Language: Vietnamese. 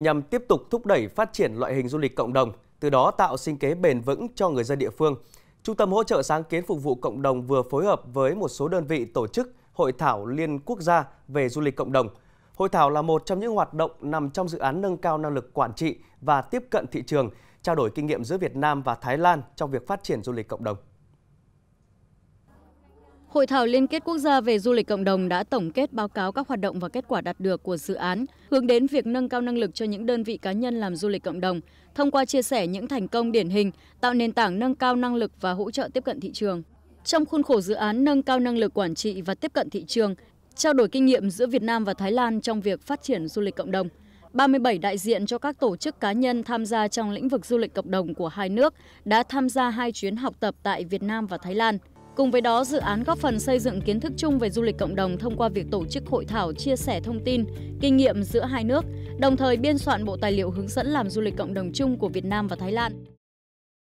nhằm tiếp tục thúc đẩy phát triển loại hình du lịch cộng đồng, từ đó tạo sinh kế bền vững cho người dân địa phương. Trung tâm hỗ trợ sáng kiến phục vụ cộng đồng vừa phối hợp với một số đơn vị tổ chức hội thảo liên quốc gia về du lịch cộng đồng. Hội thảo là một trong những hoạt động nằm trong dự án nâng cao năng lực quản trị và tiếp cận thị trường, trao đổi kinh nghiệm giữa Việt Nam và Thái Lan trong việc phát triển du lịch cộng đồng. Hội thảo Liên kết quốc gia về du lịch cộng đồng đã tổng kết báo cáo các hoạt động và kết quả đạt được của dự án, hướng đến việc nâng cao năng lực cho những đơn vị cá nhân làm du lịch cộng đồng, thông qua chia sẻ những thành công điển hình, tạo nền tảng nâng cao năng lực và hỗ trợ tiếp cận thị trường. Trong khuôn khổ dự án nâng cao năng lực quản trị và tiếp cận thị trường, trao đổi kinh nghiệm giữa Việt Nam và Thái Lan trong việc phát triển du lịch cộng đồng, 37 đại diện cho các tổ chức cá nhân tham gia trong lĩnh vực du lịch cộng đồng của hai nước đã tham gia hai chuyến học tập tại Việt Nam và Thái Lan. Cùng với đó, dự án góp phần xây dựng kiến thức chung về du lịch cộng đồng thông qua việc tổ chức hội thảo chia sẻ thông tin, kinh nghiệm giữa hai nước, đồng thời biên soạn bộ tài liệu hướng dẫn làm du lịch cộng đồng chung của Việt Nam và Thái Lan.